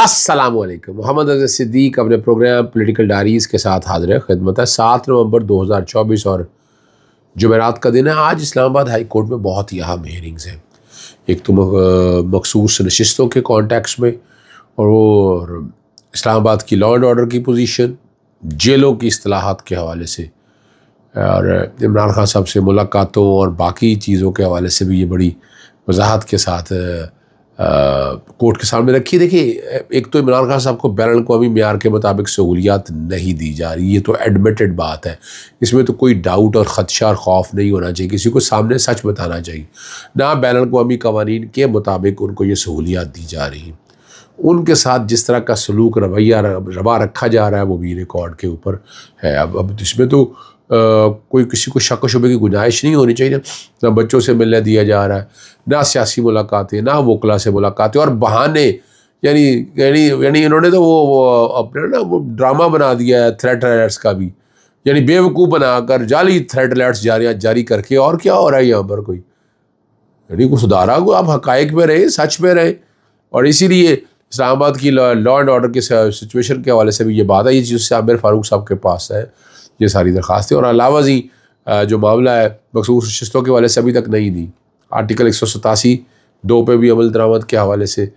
असलकम मोहम्मद अजय सिद्दीक अपने programme political diaries के साथ हाजिर है खिदमत है सात नवंबर 2024 और जुमेरात का दिन है आज इस्लामाबाद हाई कोर्ट में बहुत ही अहम हेयरिंग्स हैं एक तो मखसूस नशस्तों के कॉन्टेक्स में और वो इस्लामाबाद की लॉ एंड ऑर्डर की पोजीशन जेलों की असलाहत के हवाले से और इमरान खान साहब से मुलाकातों और बाकी चीज़ों के हवाले से भी ये बड़ी वजाहत के साथ कोर्ट के सामने रखी देखिए एक तो इमरान खान साहब को बैरल को अभी मैार के मुताबिक सहूलियात नहीं दी जा रही ये तो एडमिटेड बात है इसमें तो कोई डाउट और ख़दशा और खौफ नहीं होना चाहिए किसी को सामने सच बताना चाहिए ना बैरल को अमी के मुताबिक उनको ये सहूलियात दी जा रही हैं उनके साथ जिस तरह का सलूक रवैया रवा रखा जा रहा है वो भी रिकॉर्ड के ऊपर है अब अब इसमें तो कोई किसी को शक शुबे की गुंजाइश नहीं होनी चाहिए ना बच्चों से मिलने दिया जा रहा है ना सियासी मुलाकातें ना वकला से मुलाकातें और बहाने यानी यानी यानी इन्होंने तो वो, वो अपने ना वो ड्रामा बना दिया है थ्रेट अलर्ट्स का भी यानी बेवकूफ़ बनाकर जाली थ्रेट लेट्स जारी जारी करके और क्या हो रहा है यहाँ पर कोई यानी को सुधारा को आप हक में रहे सच में रहे और इसीलिए इस्लामाबाद की लॉ एंड ऑर्डर के सिचुएशन के हवाले से भी ये बात है ये जिससे आमिर फारूक साहब के पास है ये सारी दरख्वास्तें और जी जो मामला है मखसूस नशस्तों के हवाले से अभी तक नहीं दी आर्टिकल एक सौ सतासी दो पे भी अमल दरामद के हवाले से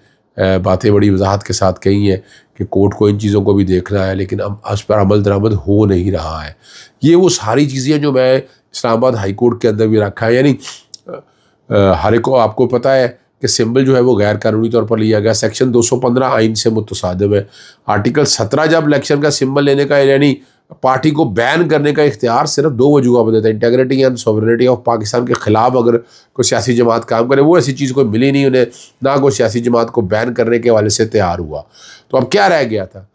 बातें बड़ी वजाहत के साथ कही हैं कि कोर्ट को इन चीज़ों को भी देखना है लेकिन अब उस पर अमल दरामद हो नहीं रहा है ये वो सारी चीज़ें जो मैं इस्लामाबाद हाई कोर्ट के अंदर भी रखा है यानी हर एक आपको पता है कि सिंबल जो है वो गैर कानूनी तौर पर लिया गया सेक्शन 215 आइन से मुतसादम है आर्टिकल 17 जब इलेक्शन का सिंबल लेने का यानी पार्टी को बैन करने का इख्तियार सिर्फ दो वजूह पर देता है integrity and sovereignty of Pakistan के खिलाफ अगर कोई सियासी जमात काम करे वो ऐसी चीज़ कोई मिली नहीं उन्हें ना कोई सियासी जमात को बैन करने के हवाले से तैयार हुआ तो अब क्या रह गया था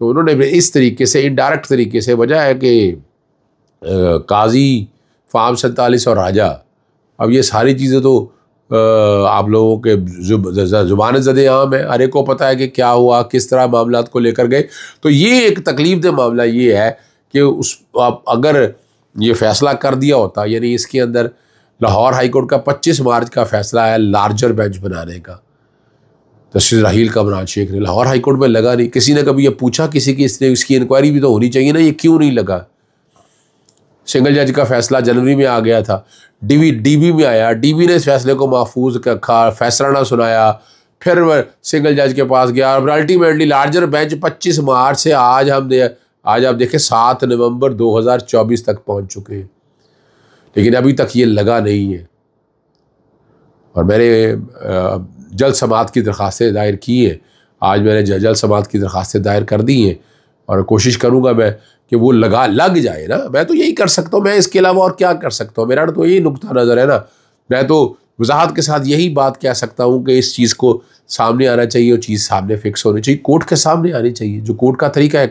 तो उन्होंने इस तरीके से इनडायरेक्ट तरीके से वजह है कि काजी फाम सैतालीस और राजा अब ये सारी चीज़ें तो आप लोगों के जुबान जद आम है हर को पता है कि क्या हुआ किस तरह मामला को लेकर गए तो ये एक तकलीफ दे मामला ये है कि उस आप अगर ये फैसला कर दिया होता यानी इसके अंदर लाहौर हाईकोर्ट का 25 मार्च का फैसला है लार्जर बेंच बनाने का जस्टिस राहील कमराज शेख ने लाहौर हाईकोर्ट में लगा नहीं किसी ने कभी ये पूछा किसी की इसने इसकी इंक्वायरी भी तो होनी चाहिए ना ये क्यों नहीं लगा सिंगल जज का फैसला जनवरी में आ गया था डीवी डीवी में आया डीवी ने इस फैसले को महफूज रखा फैसला ना सुनाया फिर सिंगल जज के पास गया और अल्टीमेटली लार्जर बेंच 25 मार्च से आज हम दे, आज आप देखें सात नवंबर 2024 तक पहुंच चुके हैं लेकिन अभी तक ये लगा नहीं है और मैंने जल समात की दरखास्तें दायर की हैं आज मैंने जल समात की दरखास्तें दायर कर दी हैं और कोशिश करूँगा मैं कि वो लगा लग जाए ना मैं तो यही कर सकता हूँ मैं इसके अलावा और क्या कर सकता हूँ मेरा तो यही नुकता नज़र है ना मैं तो वजाहत के साथ यही बात कह सकता हूँ कि इस चीज़ को सामने आना चाहिए और चीज़ सामने फिक्स होनी चाहिए कोर्ट के सामने आनी चाहिए जो कोर्ट का तरीका है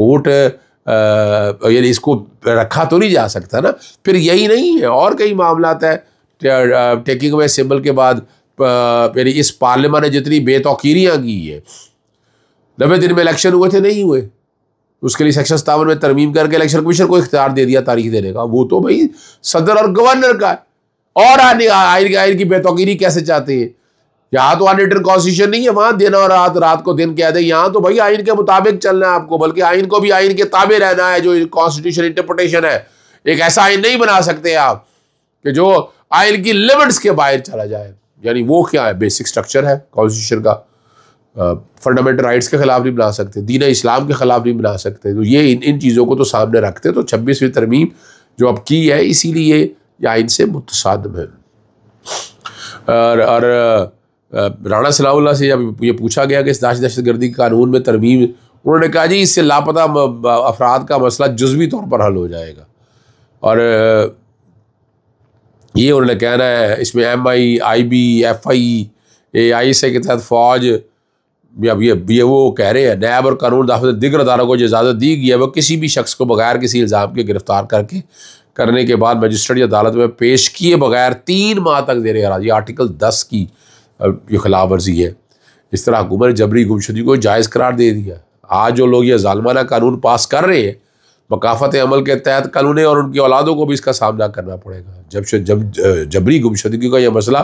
कोर्ट यानी इसको रखा तो नहीं जा सकता ना फिर यही नहीं है और कई मामला है टेकिंग अवे सिंबल के बाद यानी इस पार्लियामान ने जितनी बेतौकीरियाँ की है नब्बे दिन में इलेक्शन हुए थे नहीं हुए उसके लिए सेक्शन सत्तावन में तरमीम करके इलेक्शन कमीशन को इख्तियार दे दिया तारीख देने का वो तो भाई सदर और गवर्नर का है और आने आयर आइन की बेतौकीरी कैसे चाहते हैं यहाँ तो आन कॉन्स्टिट्यूशन नहीं है वहाँ दिन और रात रात को दिन कह दे यहाँ तो भाई आइन के मुताबिक चलना है आपको बल्कि आइन को भी आइन के ताबे रहना है जो कॉन्स्टिट्यूशन इंटरप्रटेशन है एक ऐसा आइन नहीं बना सकते आप कि जो आइन की लिमिट्स के बाहर चला जाए यानी वो क्या है बेसिक स्ट्रक्चर है कॉन्स्टिट्यूशन का फंडामेंटल राइट्स के ख़िलाफ़ नहीं बना सकते दीन इस्लाम के ख़िलाफ़ नहीं बना सकते तो ये इन इन चीज़ों को तो सामने रखते तो छब्बीसवीं तरमीम जो अब की है इसीलिए आइन इनसे मुतसादम है और, और राणा सलाउल्ला से जब ये पूछा गया कि इस दाश दहशत गर्दी के कानून में तरमीम उन्होंने कहा जी इससे लापता अफराद का मसला जज्वी तौर पर हल हो जाएगा और ये उन्होंने कहना है इसमें M I I B F I A I S I के तहत फ़ौज अब ये ये वो कह रहे हैं नैब और कानून दाफत दिगर अदारों को जो इजाज़त दी गई है वह किसी भी शख्स को बगैर किसी इल्ज़ाम के गिरफ्तार करके करने के बाद मजिस्ट्रेट या अदालत में पेश किए बगैर तीन माह तक दे रहे ये आर्टिकल दस की खिलाफ वर्जी है इस तरह हुकूमत जबरी गुमशुदी को जायज़ करार दे दिया आज जो लोग ये ालमाना कानून पास कर रहे हैं मकाफत अमल के तहत कानून और उनकी औलादों को भी इसका सामना करना पड़ेगा जब जब जबरी गुमशुदगी का यह मसला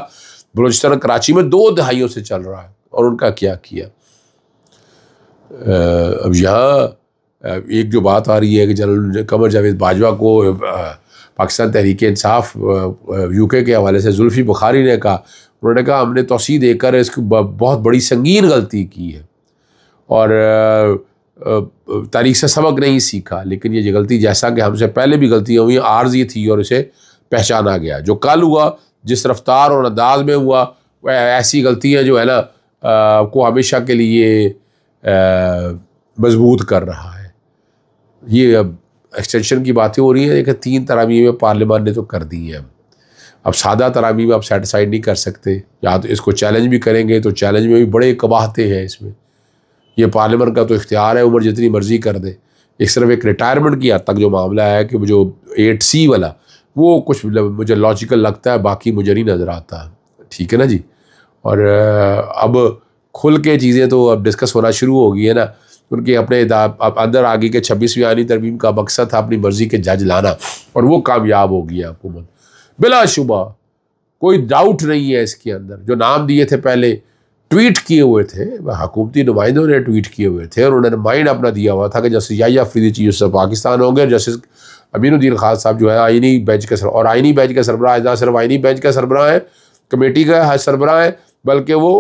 बलोचिस्तान कराची में दो दहाइयों से चल रहा है और उनका क्या किया अब यह एक जो बात आ रही है कि जनरल कमर जावेद बाजवा को पाकिस्तान तहरीक इंसाफ यूके के हवाले से जुल्फी बुखारी ने कहा उन्होंने कहा हमने तोसी देकर इसकी बहुत बड़ी संगीन गलती की है और तारीख से सबक नहीं सीखा लेकिन ये गलती जैसा कि हमसे पहले भी गलतियाँ हुई आर्जी थी और इसे पहचाना गया जो कल हुआ जिस रफ्तार और अंदाज में हुआ वह ऐसी गलतियाँ जो है ना को हमेशा के लिए मजबूत कर रहा है ये अब एक्सटेंशन की बातें हो रही हैं लेकिन तीन तरामीमें पार्लियामान ने तो कर दी हैं अब अब सादा तरामीम आप सेटिसफाइड नहीं कर सकते या तो इसको चैलेंज भी करेंगे तो चैलेंज में भी बड़े कबाहते हैं इसमें यह पार्लियामान का तो इख्तियार है उम्र जितनी मर्जी कर दे एक सिर्फ एक रिटायरमेंट की हद तक जो मामला है कि जो एट सी वाला वो कुछ मतलब मुझे लॉजिकल लगता है बाकी मुझे नहीं नज़र आता ठीक है ना जी और अब खुल के चीज़ें तो अब डिस्कस होना शुरू हो गई है ना उनके अपने अंदर आगे के छब्बीसवीं आनी तरमीम का मकसद था अपनी मर्ज़ी के जज लाना और वो कामयाब हो गया हुकूमत बिलाशुबा कोई डाउट नहीं है इसके अंदर जो नाम दिए थे पहले ट्वीट किए हुए थे हकूमती नुमाइंदों ने ट्वीट किए हुए थे और उन्होंने माइंड अपना दिया हुआ था कि जस्टिस या फ्रीदी चीज पाकिस्तान होंगे और जस्टिस अमीनुद्दीन खान साहब जो है आइनी बेंच के सर और आइनी बेंच के है ना सिर्फ आइनी बेंच का सरबरा है कमेटी का सरबरा है बल्कि वो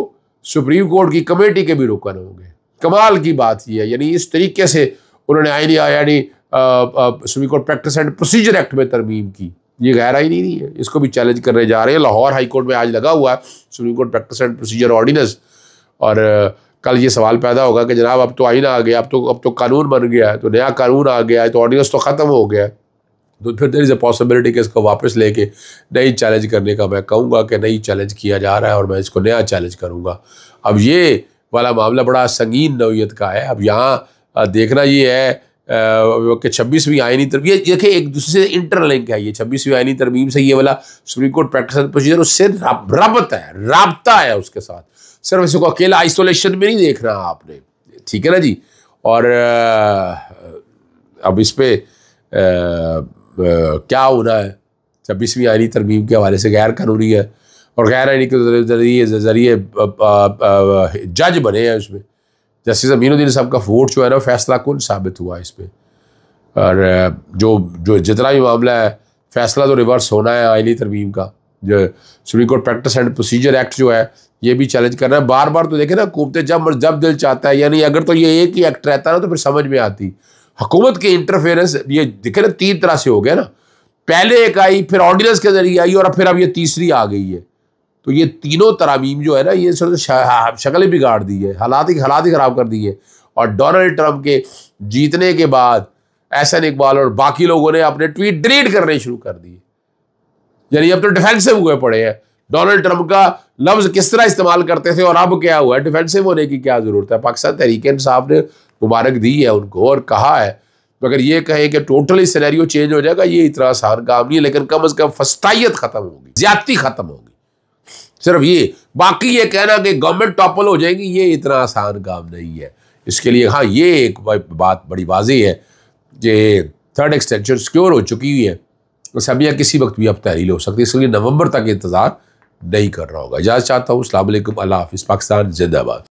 सुप्रीम कोर्ट की कमेटी के भी रुकन होंगे कमाल की बात यह है यानी इस तरीके से उन्होंने आइन यानी Supreme Court practice and procedure act में तरमीम की ये गैर ही नहीं है इसको भी चैलेंज करने जा रहे हैं लाहौर हाई कोर्ट में आज लगा हुआ है Supreme Court practice and procedure ordinance और कल ये सवाल पैदा होगा कि जनाब अब तो आईना आ गया अब तो अब तो कानून बन गया है तो नया कानून आ गया है तो ऑर्डिनेंस तो ख़त्म हो गया है तो फिर देर इज़ अ पॉसिबिलिटी कि इसको वापस लेके नई चैलेंज करने का मैं कहूँगा कि नई चैलेंज किया जा रहा है और मैं इसको नया चैलेंज करूँगा अब ये वाला मामला बड़ा संगीन नौीयत का है अब यहाँ देखना ये है कि छब्बीसवीं आयनी तरमीम ये देखिए एक दूसरे से इंटरलिंक है ये छब्बीसवीं आयनी तरमीम से ये वाला सुप्रीम कोर्ट प्रैक्टिस प्रोसीजर उससे रबत है रबता है उसके साथ सिर्फ इसको अकेला आइसोलेशन में नहीं देखना आपने ठीक है ना जी और अब इस पर क्या होना है छब्बीसवीं आयनी तरमीम के हवाले से गैर कानूनी है और गैर आइनी के जरिए जरिए जज बने हैं उसमें जस्टिस अमीनुद्दीन साहब का वोट जो है ना फैसला कुल साबित हुआ इस पर और जो जो जितना भी मामला है फैसला तो रिवर्स होना है आइनी तरमीम का जो Supreme Court practice and procedure act जो है ये भी चैलेंज करना है बार बार तो देखे ना हुकूमतें जब जब दिल चाहता है यानी अगर तो ये एक ही एक्ट रहता ना तो फिर समझ में आती हुकूमत के इंटरफेरेंस ये दिखे ना तीन तरह से हो गया ना पहले एक आई फिर ऑर्डिनेंस के जरिए आई और फिर अब ये तीसरी आ गई है तो ये तीनों तरामीम जो है ना ये सर शक्लें बिगाड़ दी है हालात ही हालात ही ख़राब कर दिए और डोनाल्ड ट्रंप के जीतने के बाद एहसन इकबाल और बाकी लोगों ने अपने ट्वीट डिलीट करने शुरू कर दिए यानी अब तो डिफेंसिव हुए पड़े हैं डोनाल्ड ट्रंप का लफ्ज़ किस तरह इस्तेमाल करते थे और अब क्या हुआ डिफेंसिव होने की क्या ज़रूरत है पाकिस्तान तहरीक इंसाफ ने मुबारक दी है उनको और कहा है तो अगर ये कहें कि टोटली सिनेरियो चेंज हो जाएगा ये इतना आसान काम नहीं है लेकिन कम अज़ कम फस्ताइत ख़त्म होगी ज्यादती ख़त्म होगी सिर्फ ये बाकी ये कहना कि गवर्नमेंट टॉपल हो जाएगी ये इतना आसान काम नहीं है इसके लिए हाँ ये एक बात बड़ी वाजी है कि थर्ड एक्सटेंशन सिक्योर हो चुकी हुई है समिया किसी वक्त भी अब तहरील हो सकती है इसलिए नवंबर तक इंतज़ार नहीं कर रहा होगा इजाज़ चाहता हूँ अल्लाह हाफिज़ पाकिस्तान जिंदाबाद